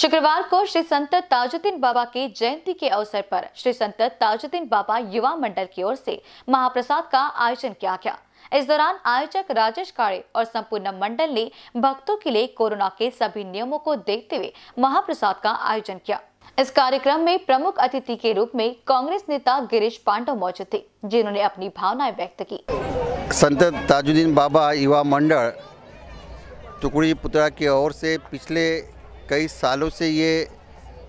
शुक्रवार को श्री संत ताजुद्दीन बाबा की जयंती के अवसर पर श्री संत ताजुद्दीन बाबा युवा मंडल की ओर से महाप्रसाद का आयोजन किया गया इस दौरान आयोजक राजेश काड़े और संपूर्ण मंडल ने भक्तों के लिए कोरोना के सभी नियमों को देखते हुए महाप्रसाद का आयोजन किया इस कार्यक्रम में प्रमुख अतिथि के रूप में कांग्रेस नेता गिरीश पांडव मौजूद थे जिन्होंने अपनी भावनाएं व्यक्त की संत ताजुद्दीन बाबा युवा मंडल टुकड़ी पुत्रा की ओर से पिछले कई सालों से ये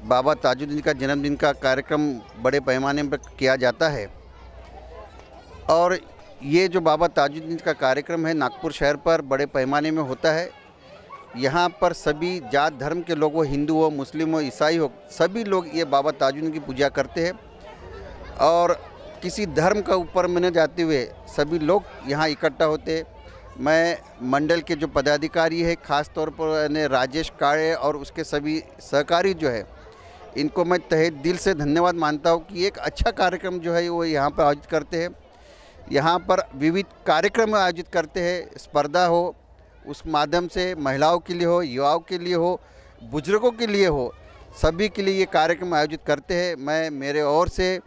बाबा ताजुद्दीन का जन्मदिन का कार्यक्रम बड़े पैमाने पर किया जाता है और ये जो बाबा ताजुद्दीन का कार्यक्रम है नागपुर शहर पर बड़े पैमाने में होता है यहाँ पर सभी जात धर्म के लोग हो हिंदू हो मुस्लिम हो ईसाई हो सभी लोग ये बाबा ताजुद्दीन की पूजा करते हैं और किसी धर्म का ऊपर में न जाते हुए सभी लोग यहाँ इकट्ठा होते हैं मैं मंडल के जो पदाधिकारी है ख़ास तौर पर राजेश काड़े और उसके सभी सहकारी जो है इनको मैं तहे दिल से धन्यवाद मानता हूँ कि एक अच्छा कार्यक्रम जो है वो यहाँ पर आयोजित करते हैं यहाँ पर विविध कार्यक्रम आयोजित करते हैं स्पर्धा हो उस माध्यम से महिलाओं के लिए हो युवाओं के लिए हो बुजुर्गों के लिए हो सभी के लिए ये कार्यक्रम आयोजित करते हैं मैं मेरे ओर से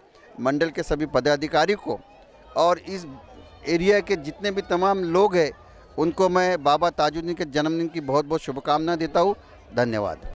मंडल के सभी पदाधिकारी को और इस एरिया के जितने भी तमाम लोग हैं उनको मैं बाबा ताजुद्दीन के जन्मदिन की बहुत बहुत शुभकामना देता हूँ धन्यवाद